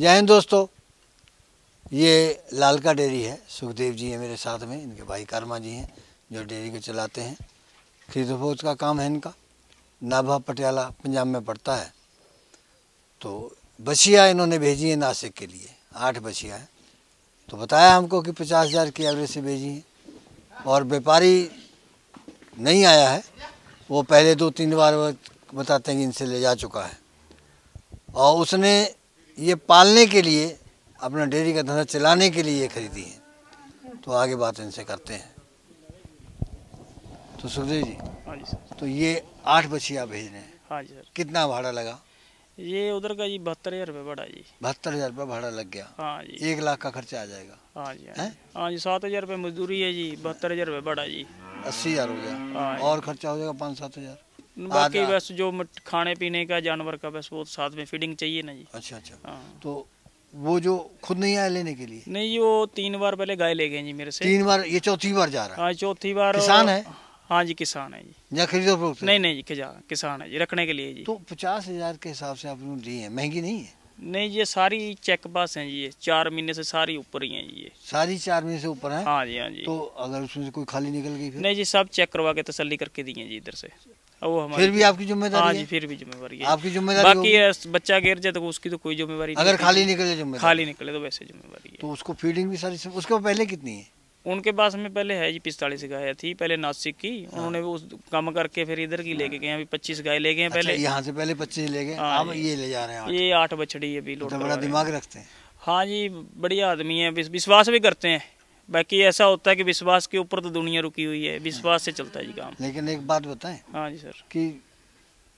जय हिंद दोस्तों ये लालका डेयरी है सुखदेव जी हैं मेरे साथ में इनके भाई कर्मा जी हैं जो डेयरी को चलाते हैं खरीद फोज का काम है इनका नाभा पटियाला पंजाब में पड़ता है तो बसिया इन्होंने भेजी है नासिक के लिए आठ बसिया हैं तो बताया हमको कि पचास हज़ार की एवरेज से भेजी हैं और व्यापारी नहीं आया है वो पहले दो तीन बार बताते हैं कि इनसे ले जा चुका है और उसने ये पालने के लिए अपना डेयरी का धंधा चलाने के लिए ये खरीदी है तो आगे बात इनसे करते हैं तो सुखदेव जी हाँ तो ये आठ बछिया भेज रहे हैं हाँ कितना भाड़ा लगा ये उधर का जी बहत्तर हजार रूपए भाड़ा जी बहत्तर हजार रूपए भाड़ा लग गया हाँ जी एक लाख का खर्चा आ जाएगा हाँ जी हाँ सात हजार रूपए मजदूरी है जी बहत्तर हजार रूपए भाड़ा जी अस्सी हजार हो गया और खर्चा हो जाएगा पाँच सात हजार बाकी बस जो खाने पीने का जानवर का बस वो तो साथ में फीडिंग चाहिए ना जी अच्छा अच्छा हाँ तो वो जो खुद नहीं आया लेने के लिए नहीं वो तीन बार पहले गाय ले गए जी मेरे से तीन बार ये चौथी बार जा रहा है हाँ चौथी बार किसान है हाँ जी किसान है जी या खरीदो नहीं नहीं जी किसान है जी रखने के लिए जी तो पचास हजार के हिसाब से आपने ली है महंगी नहीं है नहीं ये सारी चेक पास जी ये चार महीने से सारी ऊपर ही जी ये सारी चार महीने से ऊपर है हाँ जी हाँ जी तो अगर उसमें से कोई खाली निकल गई नहीं जी सब चेक करवा के तसली करके दी है जी इधर से वो हमारी फिर भी आपकी जिम्मेदारी हाँ जी फिर भी जिम्मेवारी आपकी जिम्मेदारी बाकी बच्चा गिर जाए तो उसकी तो कोई जिम्मेवारी अगर खाली निकले तो जिम्मेदारी खाली निकले तो वैसे जिम्मेवारी तो उसको फीडिंग भी सारी उसके पहले कितनी है उनके पास में पहले है जी पिस्तालीस गाय थी पहले नासिक की हाँ। उन्होंने उस काम करके फिर इधर की लेके हाँ। गए अभी पच्चीस गाय ले गए अच्छा, पहले यहाँ से पहले पच्चीस ले गए हम हाँ ये ले जा रहे हैं ये आठ बछड़ी अभी अच्छा, लोग बड़ा दिमाग रखते हैं हाँ जी बढ़िया आदमी है विश्वास भी करते हैं बाकी ऐसा होता है कि विश्वास के ऊपर तो दुनिया रुकी हुई है विश्वास से चलता है जी काम लेकिन एक बात बताएं हाँ जी सर कि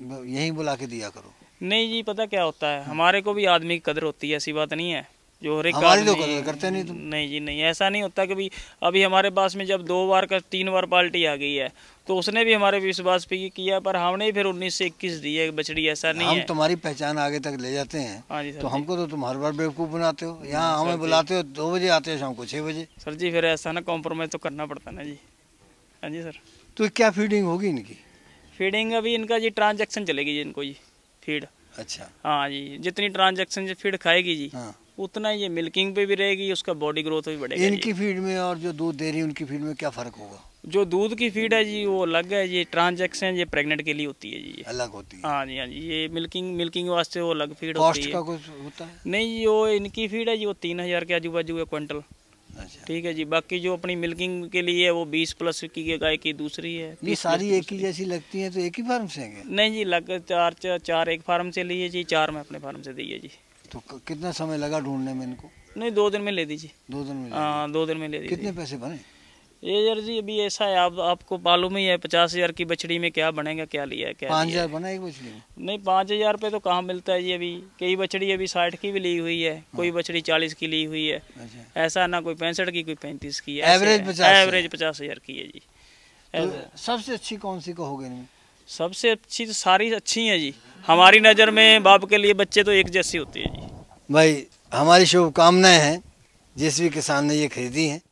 यही बुला के दिया करो नहीं जी पता क्या होता है हमारे को भी आदमी की कदर होती है ऐसी बात नहीं है जो हर एक हमारी तो करते नहीं तुम नहीं जी नहीं ऐसा नहीं होता कि अभी हमारे पास में जब दो बार का तीन बार पार्टी आ गई है तो उसने भी हमारे विश्वास पे किया पर हमने फिर उन्नीस से इक्कीस दी है बछड़ी ऐसा नहीं हम है। तुम्हारी पहचान आगे तक ले जाते हैं हाँ तो हमको तो तुम हर बार बेवकूफ़ बनाते हो यहाँ हाँ, हमें बुलाते हो दो बजे आते हो शाम को छः बजे सर जी फिर ऐसा ना कॉम्प्रोमाइज़ तो करना पड़ता ना जी हाँ जी सर तो क्या फीडिंग होगी इनकी फीडिंग अभी इनका जी ट्रांजेक्शन चलेगी जी इनको जी फीड अच्छा हाँ जी जितनी ट्रांजेक्शन फीड खाएगी जी हाँ उतना ये मिल्किंग पे भी रहेगी उसका बॉडी ग्रोथ भी बढ़ेगा इनकी फीड में और जो दूध दे रही है उनकी फीड में क्या फ़र्क होगा जो दूध की फीड है जी वो अलग है ये ट्रांजेक्शन ये प्रेग्नेंट के लिए होती है जी अलग होती है हाँ जी हाँ जी ये मिल्किंग मिल्किंग वास्ते वो अलग फीड होती है का कुछ होता है नहीं वो इनकी फीड है जी वो तीन हज़ार के आजू बाजू है क्विंटल अच्छा। ठीक है जी बाकी जो अपनी मिल्किंग के लिए है वो बीस प्लस की गाय की दूसरी है ये सारी एक ही जैसी लगती है तो एक ही फार्म से नहीं जी लग चार चार एक फार्म से लिए जी चार में अपने फार्म से दी है जी तो कितना समय लगा ढूंढने में इनको नहीं दो दिन में ले दीजिए दो दिन में हाँ दो दिन में ले दीजिए कितने पैसे बने ये यार जी अभी ऐसा है आप आपको मालूम ही है पचास हजार की बछड़ी में क्या बनेगा क्या लिया है क्या पाँच हजार बना एक बछड़ी नहीं पाँच हजार पे तो कहाँ मिलता है ये अभी कई बछड़ी अभी साठ की भी ली हुई है हाँ। कोई बछड़ी चालीस की ली हुई है अच्छा। ऐसा ना कोई पैंसठ की कोई पैंतीस की है एवरेज एवरेज पचास हजार की है जी तो सबसे अच्छी कौन सी कहोगे सबसे अच्छी तो सारी अच्छी है जी हमारी नज़र में बाप के लिए बच्चे तो एक जैसी होती है जी भाई हमारी शुभकामनाएं हैं जिस भी किसान ने ये खरीदी हैं